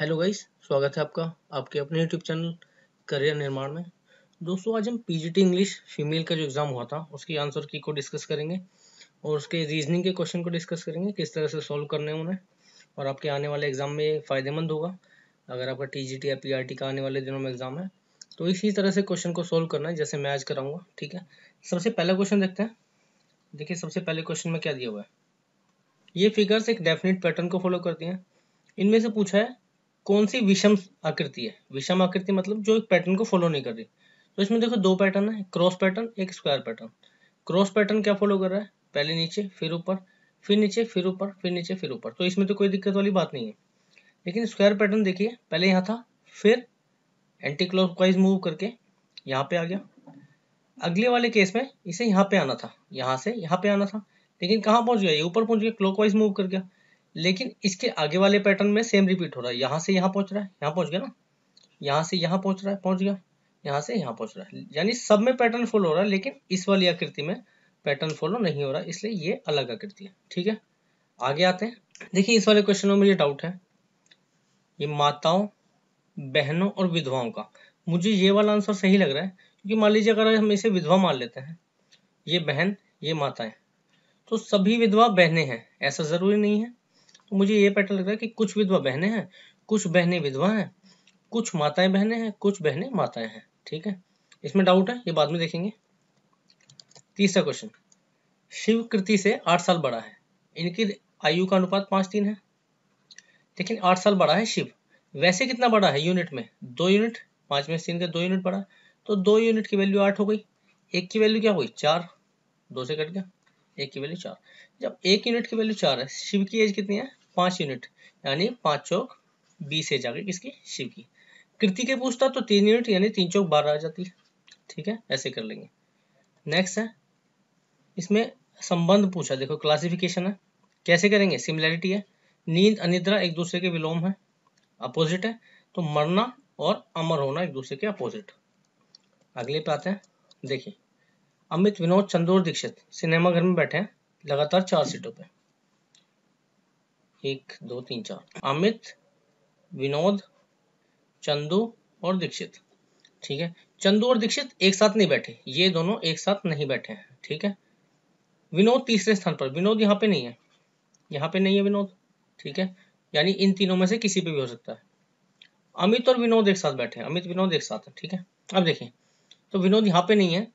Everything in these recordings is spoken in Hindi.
हेलो गाइस स्वागत है आपका आपके अपने यूट्यूब चैनल करियर निर्माण में दोस्तों आज हम पीजीटी इंग्लिश फीमेल का जो एग्ज़ाम हुआ था उसकी आंसर की को डिस्कस करेंगे और उसके रीजनिंग के क्वेश्चन को डिस्कस करेंगे किस तरह से सॉल्व करने हैं उन्हें और आपके आने वाले एग्ज़ाम में फ़ायदेमंद होगा अगर आपका टी या पी का आने वाले दिनों में एग्ज़ाम है तो इसी तरह से क्वेश्चन को सोल्व करना है जैसे मैं आज कराऊँगा ठीक है सबसे पहला क्वेश्चन देखते हैं देखिए सबसे पहले क्वेश्चन में क्या दिया हुआ है ये फिगर्स एक डेफिनेट पैटर्न को फॉलो करती हैं इनमें से पूछा है कौन सी विषम आकृति है विषम आकृति मतलब जो एक पैटर्न को फॉलो नहीं कर रही तो इसमें देखो दो पैटर्न है क्रॉस पैटर्न एक स्क्वायर पैटर्न क्रॉस पैटर्न क्या फॉलो कर रहा है पहले नीचे फिर ऊपर फिर नीचे फिर ऊपर फिर नीचे फिर ऊपर तो इसमें तो कोई दिक्कत वाली बात नहीं है लेकिन स्क्वायर पैटर्न देखिए पहले यहाँ था फिर एंटी क्लॉकवाइज मूव करके यहाँ पे आ गया अगले वाले केस में इसे यहाँ पे आना था यहाँ से यहाँ पे आना था लेकिन कहाँ पहुँच गया ये ऊपर पहुँच गया क्लॉकवाइज मूव कर गया लेकिन इसके आगे वाले पैटर्न में सेम रिपीट हो रहा है यहाँ से यहाँ पहुंच रहा है यहाँ पहुंच गया ना यहाँ से यहाँ पहुंच रहा है पहुंच गया यहाँ से यहाँ पहुंच रहा है यानी सब में पैटर्न फॉलो हो रहा है लेकिन इस वाली आकृति में पैटर्न फॉलो नहीं हो रहा इसलिए ये अलग आकृति है ठीक है आगे आते हैं देखिए इस वाले क्वेश्चन में मुझे डाउट है ये माताओं बहनों और विधवाओं का मुझे ये वाला आंसर सही लग रहा है क्योंकि मान लीजिए अगर हम इसे विधवा मान लेते हैं ये बहन ये माताएं तो सभी विधवा बहने हैं ऐसा ज़रूरी नहीं है मुझे ये पैटर्न लग रहा है कि कुछ विधवा बहने हैं कुछ बहने विधवा हैं कुछ माताएं बहने हैं कुछ बहने माताएं हैं ठीक है इसमें डाउट है ये बाद में देखेंगे तीसरा क्वेश्चन शिव कृति से आठ साल बड़ा है इनकी आयु का अनुपात पांच तीन है लेकिन आठ साल बड़ा है शिव वैसे कितना बड़ा है यूनिट में दो यूनिट पांच में तीन का दो यूनिट बड़ा तो दो यूनिट की वैल्यू आठ हो गई एक की वैल्यू क्या हो गई चार दो से कट गया एक की वैल्यू चार जब एक यूनिट की वैल्यू चार है शिव की एज कितनी है पांच यूनिट यानी पांच चौक बीस है जाके किसकी शिव की कृति के पूछता तो तीन यूनिट यानी तीन चौक बारह आ जाती ठीक है ऐसे कर लेंगे नेक्स्ट है इसमें संबंध पूछा देखो क्लासिफिकेशन है कैसे करेंगे सिमिलैरिटी है नींद अनिद्रा एक दूसरे के विलोम है अपोजिट है तो मरना और अमर होना एक दूसरे के अपोजिट अगले पे आते हैं देखिए अमित विनोद चंदोर दीक्षित सिनेमा घर में बैठे हैं लगातार चार सीटों पे एक दो तीन चार अमित विनोद चंदू और दीक्षित ठीक है चंदू और दीक्षित एक साथ नहीं बैठे ये दोनों एक साथ नहीं बैठे हैं ठीक है विनोद तीसरे स्थान पर विनोद यहाँ पे नहीं है यहाँ पे नहीं है विनोद ठीक है यानी इन तीनों में से किसी पे भी हो सकता है अमित और विनोद एक साथ बैठे हैं अमित विनोद एक साथ है ठीक है अब देखिए तो विनोद यहाँ पे नहीं है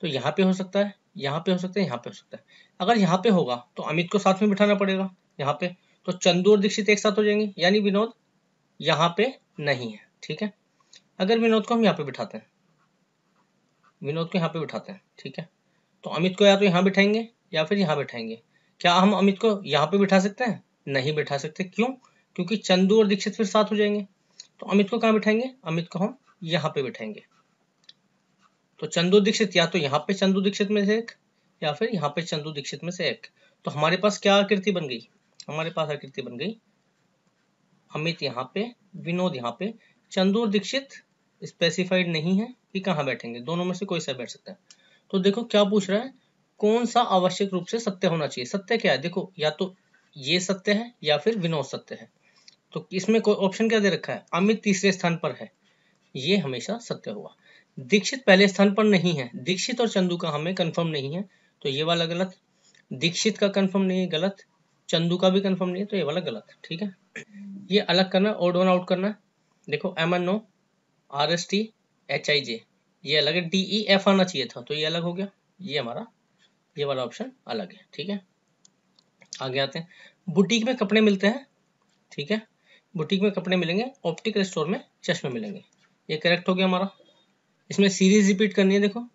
तो यहाँ पे हो सकता है यहाँ पे हो सकता है यहाँ पे हो सकता है अगर यहाँ पे होगा तो अमित को साथ में बिठाना पड़ेगा यहाँ पे तो चंदू और दीक्षित एक साथ हो जाएंगे यानी विनोद यहाँ पे नहीं है ठीक है अगर विनोद को हम यहाँ पे बिठाते हैं विनोद को यहाँ पे बिठाते हैं ठीक है तो अमित को या तो यहाँ बिठाएंगे या फिर यहाँ बिठाएंगे क्या हम अमित को यहाँ पे बिठा सकते हैं नहीं बिठा सकते क्यों क्योंकि चंदू और दीक्षित फिर साथ हो जाएंगे तो अमित को कहाँ बिठाएंगे अमित को हम यहाँ पे बिठाएंगे तो चंदू दीक्षित या तो यहाँ पे चंदू दीक्षित में से एक या फिर यहाँ पे चंदू दीक्षित में से एक तो हमारे पास क्या आकृति बन गई हमारे पास आकृति बन गई अमित यहाँ पे विनोद यहाँ पे चंदूर दीक्षित स्पेसिफाइड नहीं है कि कहाँ बैठेंगे दोनों में से कोई सा बैठ सकता है तो देखो क्या पूछ रहा है कौन सा आवश्यक रूप से सत्य होना चाहिए सत्य क्या है देखो या तो ये सत्य है या फिर विनोद सत्य है तो इसमें कोई ऑप्शन क्या दे रखा है अमित तीसरे स्थान पर है ये हमेशा सत्य हुआ दीक्षित पहले स्थान पर नहीं है दीक्षित और चंदू का हमें कंफर्म नहीं है तो ये वाला गलत दीक्षित का कंफर्म नहीं है गलत चंदू का भी कंफर्म नहीं है तो ये वाला गलत ठीक है ये अलग करना ओड वन आउट करना देखो M N O R S T H I J ये अलग है डी ई एफ आना चाहिए था तो ये अलग हो गया ये हमारा ये वाला ऑप्शन अलग है ठीक है आगे आते हैं बुटीक में कपड़े मिलते हैं ठीक है बुटीक में कपड़े मिलेंगे ऑप्टिकल स्टोर में चश्मे मिलेंगे ये करेक्ट हो गया हमारा इसमें सीरीज रिपीट करनी है देखो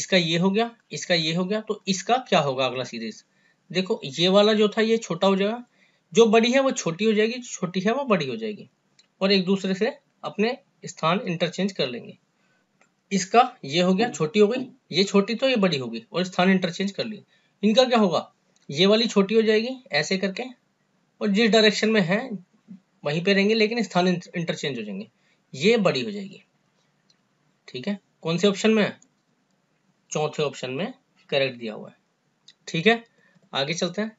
इसका ये हो गया इसका ये हो गया तो इसका क्या होगा अगला सीरीज देखो ये वाला जो था ये छोटा हो जाएगा जो बड़ी है वो छोटी हो जाएगी जो छोटी है वो बड़ी हो जाएगी और एक दूसरे से अपने स्थान इंटरचेंज कर लेंगे इसका ये हो गया छोटी हो गई ये छोटी तो ये बड़ी होगी और स्थान इंटरचेंज कर ली इनका क्या होगा ये वाली छोटी हो जाएगी ऐसे करके और जिस डायरेक्शन में है वहीं पे रहेंगे लेकिन स्थान इंटरचेंज हो जाएंगे ये बड़ी हो जाएगी ठीक है कौन से ऑप्शन में चौथे ऑप्शन में करेक्ट दिया हुआ है ठीक है आगे चलते हैं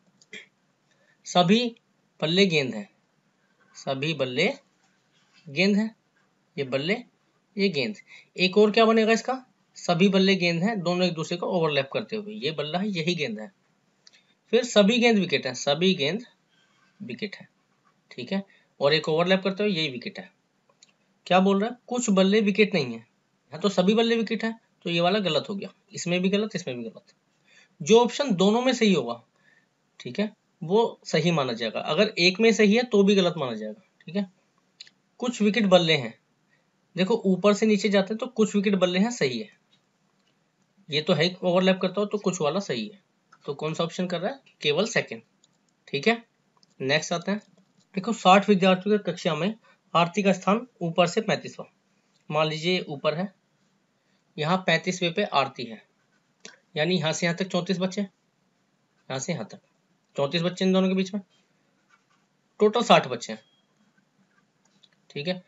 सभी बल्ले गेंद हैं सभी बल्ले गेंद हैं ये बल्ले ये गेंद एक और क्या बनेगा इसका सभी बल्ले गेंद हैं दोनों एक दूसरे को ओवरलैप करते हुए ये बल्ला है यही गेंद है फिर सभी गेंद विकेट है सभी गेंद विकेट है ठीक है और एक ओवरलैप करते हुए यही विकेट है क्या बोल रहा है कुछ बल्ले विकेट नहीं है तो सभी बल्ले विकेट है तो ये वाला गलत हो गया इसमें भी गलत इसमें भी गलत है जो ऑप्शन दोनों में सही होगा ठीक है वो सही माना जाएगा अगर एक में सही है तो भी गलत माना जाएगा ठीक है कुछ विकेट बल्ले हैं देखो ऊपर से नीचे जाते हैं तो कुछ विकेट बल्ले हैं सही है ये तो है ओवरलैप करता हो तो कुछ वाला सही है तो कौन सा ऑप्शन कर रहा है केवल सेकंड ठीक है नेक्स्ट आते हैं देखो साठ विद्यार्थियों की कक्षा में आरती का स्थान ऊपर से पैंतीसवा मान लीजिए ऊपर है यहाँ पैंतीसवे पे आरती है यानी यहाँ से यहाँ तक चौंतीस बच्चे यहाँ से यहाँ तक चौतीस बच्चे इन दोनों के बीच में टोटल साठ बच्चे हैं ठीक है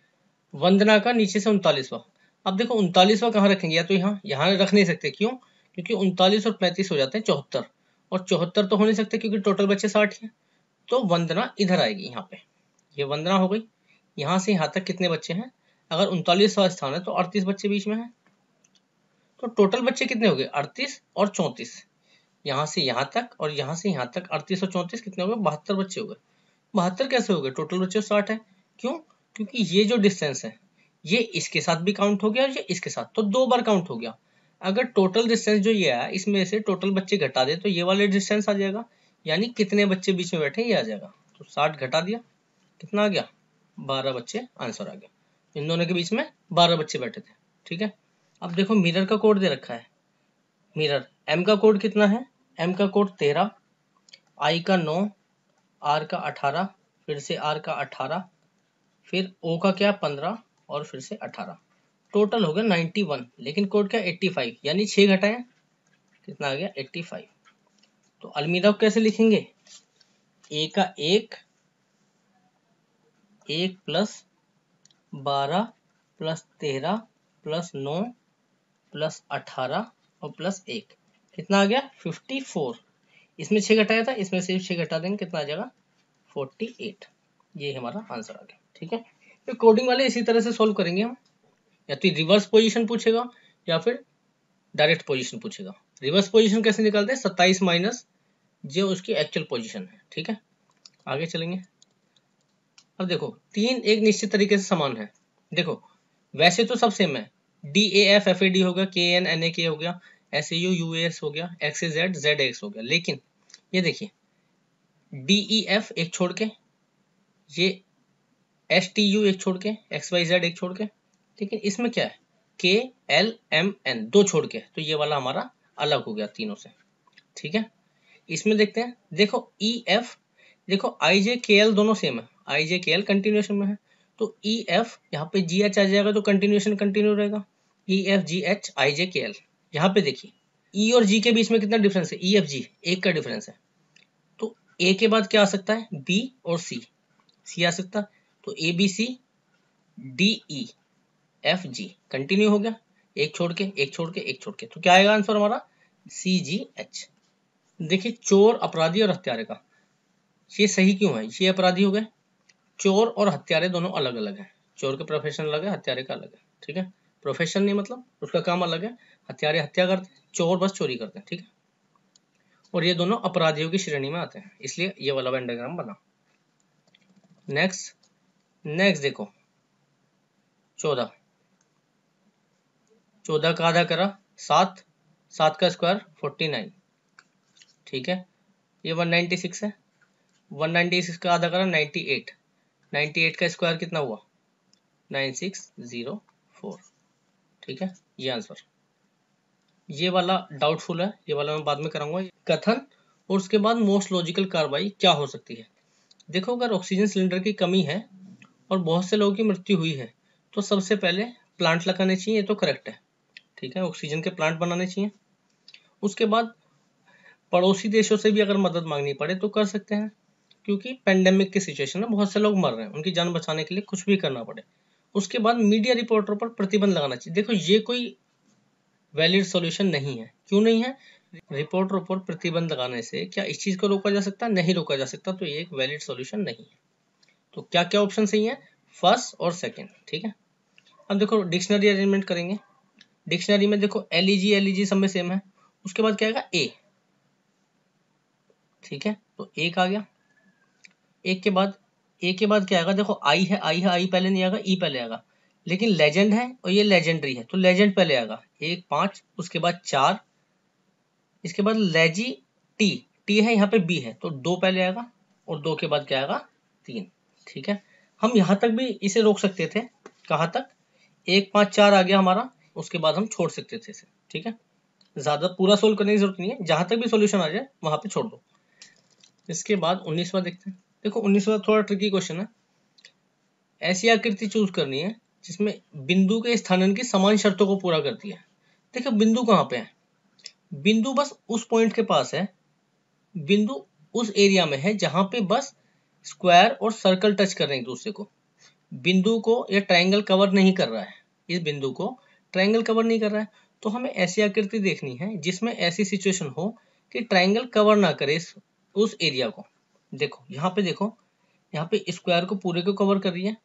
वंदना का नीचे से उनतालीसवा अब देखो उनतालीसवा कहाँ रखेंगे या तो यहाँ यहाँ रख नहीं सकते क्यों क्योंकि उनतालीस और पैंतीस हो जाते हैं चौहत्तर और चौहत्तर तो हो नहीं सकते क्योंकि टोटल बच्चे साठ हैं तो वंदना इधर आएगी यहाँ पे ये वंदना हो गई यहाँ से यहाँ तक कितने बच्चे हैं अगर उनतालीसवा स्थान है तो अड़तीस बच्चे बीच में हैं तो टोटल बच्चे कितने हो गए अड़तीस और चौंतीस यहाँ से यहाँ तक और यहाँ से यहाँ तक अड़तीस और चौंतीस कितने हो गए बहत्तर बच्चे हो गए बहत्तर कैसे हो गए टोटल बच्चे साठ है क्यों क्योंकि ये जो डिस्टेंस है ये इसके साथ भी काउंट हो गया और ये इसके साथ तो दो बार काउंट हो गया अगर टोटल डिस्टेंस जो ये है इसमें से टोटल बच्चे घटा दे तो ये वाले डिस्टेंस आ जाएगा यानी कितने बच्चे बीच में बैठे ये आ जाएगा तो साठ घटा दिया कितना आ गया बारह बच्चे आंसर आ गया इन दोनों के बीच में बारह बच्चे बैठे थे ठीक है अब देखो मिरर का कोड दे रखा है मिरर एम का कोड कितना है एम का कोड तेरह आई का नौ आर का अठारह फिर से आर का अठारह फिर ओ का क्या पंद्रह और फिर से अठारह टोटल हो गया नाइन्टी वन लेकिन कोड क्या एट्टी फाइव यानी छः घटाएं कितना आ गया एट्टी फाइव तो अलमीरा को कैसे लिखेंगे ए का एक एक प्लस बारह प्लस तेरह प्लस नौ प्लस अठारह और प्लस एक कितना आ गया फिफ्टी फोर इसमें छः घटाया था इसमें सिर्फ छः घटा देंगे कितना आ जाएगा फोर्टी एट ये हमारा आंसर आ गया ठीक है फिर तो कोडिंग वाले इसी तरह से सॉल्व करेंगे हम या तो रिवर्स पोजिशन पूछेगा या फिर डायरेक्ट पोजिशन पूछेगा रिवर्स पोजिशन कैसे निकालते हैं सत्ताईस माइनस जो उसकी एक्चुअल पोजिशन है ठीक है आगे चलेंगे अब देखो तीन एक निश्चित तरीके से समान है देखो वैसे तो सब सेम है D A F F A D हो गया K N N A K हो गया S A U U S हो गया X A Z Z X हो गया लेकिन ये देखिए डी ई एफ एक छोड़ के ये एस टी यू एक छोड़ के एक्स वाई जेड एक छोड़ के लेकिन इसमें क्या है के एल एम एन दो छोड़ के तो ये वाला हमारा अलग हो गया तीनों से ठीक है इसमें देखते हैं देखो ई e एफ देखो आई जे के एल दोनों सेम है आई जे के एल कंटिन्यूएशन में है तो ई e एफ यहाँ पे जी एच आ जाएगा तो कंटिन्यूएशन कंटिन्यू रहेगा ई एफ जी एच आई जे के एल यहाँ पे देखिए ई e और जी के बीच में कितना डिफरेंस है ई एफ जी एक का डिफरेंस है तो ए के बाद क्या आ सकता है बी और सी सी आ सकता तो A B C D E F G continue हो गया एक छोड़ के एक छोड़ के एक छोड़ के तो क्या आएगा आंसर हमारा सी जी एच देखिए चोर अपराधी और हत्यारे का ये सही क्यों है ये अपराधी हो गए चोर और हत्यारे दोनों अलग अलग हैं चोर के प्रोफेशन अलग है हत्यारे का अलग है ठीक है प्रोफेशन नहीं मतलब उसका काम अलग है हत्यारे हत्या करते हैं चोर बस चोरी करते हैं ठीक है और ये दोनों अपराधियों की श्रेणी में आते हैं इसलिए ये वाला वेंडाग्राम बना नेक्स्ट नेक्स्ट देखो चौदह चौदह का आधा करा सात सात का स्क्वायर फोर्टी नाइन ठीक है ये वन नाइन्टी सिक्स है वन नाइन्टी सिक्स का आधा करा नाइन्टी एट नाइन्टी एट का स्क्वायर कितना हुआ नाइन सिक्स ज़ीरो फोर ठीक है ये आंसर ये वाला डाउटफुल है ये वाला मैं बाद में कराऊंगा कथन और उसके बाद मोस्ट लॉजिकल कार्रवाई क्या हो सकती है देखो अगर ऑक्सीजन सिलेंडर की कमी है और बहुत से लोगों की मृत्यु हुई है तो सबसे पहले प्लांट लगाने चाहिए ये तो करेक्ट है ठीक है ऑक्सीजन के प्लांट बनाने चाहिए उसके बाद पड़ोसी देशों से भी अगर मदद मांगनी पड़े तो कर सकते हैं क्योंकि पेंडेमिक की सिचुएशन में बहुत से लोग मर रहे हैं उनकी जान बचाने के लिए कुछ भी करना पड़े उसके बाद मीडिया रिपोर्टर पर प्रतिबंध लगाना चाहिए देखो ये कोई वैलिड सॉल्यूशन नहीं है क्यों नहीं है रिपोर्टरों पर प्रतिबंध लगाने से क्या इस चीज को रोका जा सकता नहीं रोका जा सकता तो ये एक वैलिड सॉल्यूशन नहीं है तो क्या क्या ऑप्शन सही है फर्स्ट और सेकेंड ठीक है अब देखो डिक्शनरी अरेंजमेंट करेंगे डिक्शनरी में देखो L E G L E जी सब में सेम है उसके बाद क्या आएगा ए ठीक है तो एक आ गया एक के बाद ए के बाद क्या आएगा देखो आई है आई है आई पहले नहीं आएगा ई e पहले आएगा लेकिन लेजेंड है और ये लेजेंडरी है तो लेजेंड पहले आएगा एक पांच उसके बाद चार इसके बाद लेजी टी टी है यहाँ पे बी है तो दो पहले आएगा और दो के बाद क्या आएगा तीन ठीक है हम यहाँ तक भी इसे रोक सकते थे कहाँ तक एक पांच चार आ गया हमारा उसके बाद हम छोड़ सकते थे इसे ठीक है ज़्यादा पूरा सोल्व करने की जरूरत नहीं है जहां तक भी सोल्यूशन आ जाए वहां पे छोड़ दो इसके बाद उन्नीसवा देखते हैं देखो उन्नीसवा थोड़ा ट्रिकी क्वेश्चन है ऐसी आकृति चूज करनी है जिसमें बिंदु के स्थानन की समान शर्तों को पूरा करती है देखो बिंदु कहाँ पे है बिंदु बस उस पॉइंट के पास है बिंदु उस एरिया में है जहां पे बस स्क्वायर और सर्कल टच कर रहे हैं एक दूसरे को बिंदु को या ट्रायंगल कवर नहीं कर रहा है इस बिंदु को ट्रायंगल कवर नहीं कर रहा है तो हमें ऐसी आकृति देखनी है जिसमें ऐसी सिचुएशन हो कि ट्रायंगल कवर ना करे इस उस एरिया को देखो यहाँ पे देखो यहाँ पे स्क्वायर को पूरे को कवर कर रही है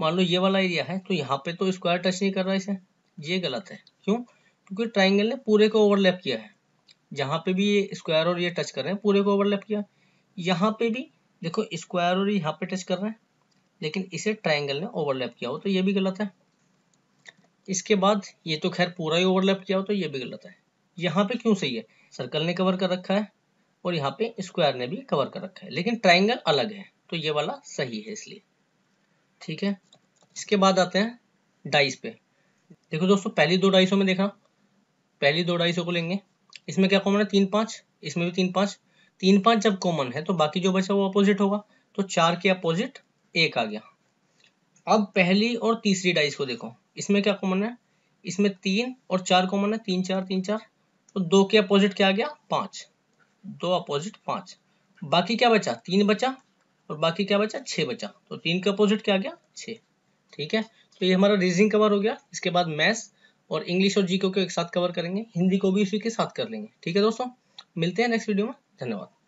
मान लो ये वाला एरिया है तो यहाँ पे तो स्क्वायर टच नहीं कर रहा है इसे ये गलत है क्यों क्योंकि ट्राइंगल ने पूरे को ओवरलैप किया है जहाँ पे भी ये स्क्वायर और ये टच कर रहे हैं पूरे को ओवरलैप किया यहाँ पे भी देखो स्क्वायर और यहाँ पे टच कर रहे हैं लेकिन इसे ट्राइंगल ने ओवरलैप किया हो तो ये भी गलत है इसके बाद ये तो खैर पूरा ही ओवरलैप किया हो तो ये भी गलत है यहाँ पे क्यों सही है सर्कल ने कवर कर रखा है और यहाँ पे स्क्वायर ने भी कवर कर रखा है लेकिन ट्राइंगल अलग है तो ये वाला सही है इसलिए ठीक है इसके बाद आते हैं डाइस पे देखो दोस्तों पहली दो डाइसों में देखा पहली दो डाइसों को लेंगे इसमें क्या कॉमन है तीन पाँच इसमें भी तीन पाँच तीन पाँच जब कॉमन है तो बाकी जो बचा वो अपोजिट होगा तो चार के अपोजिट एक आ गया अब पहली और तीसरी डाइस को देखो इसमें क्या कॉमन है इसमें तीन और चार कॉमन है तीन चार तीन चार तो दो के अपोजिट क्या आ गया पाँच दो अपोजिट पांच बाकी क्या बचा तीन बचा और बाकी क्या बचा छह बचा तो तीन का अपोजिट क्या आ गया छ ठीक है तो ये हमारा रीजनिंग कवर हो गया इसके बाद मैथ्स और इंग्लिश और जीके को एक साथ कवर करेंगे हिंदी को भी इसी के साथ कर लेंगे ठीक है दोस्तों मिलते हैं नेक्स्ट वीडियो में धन्यवाद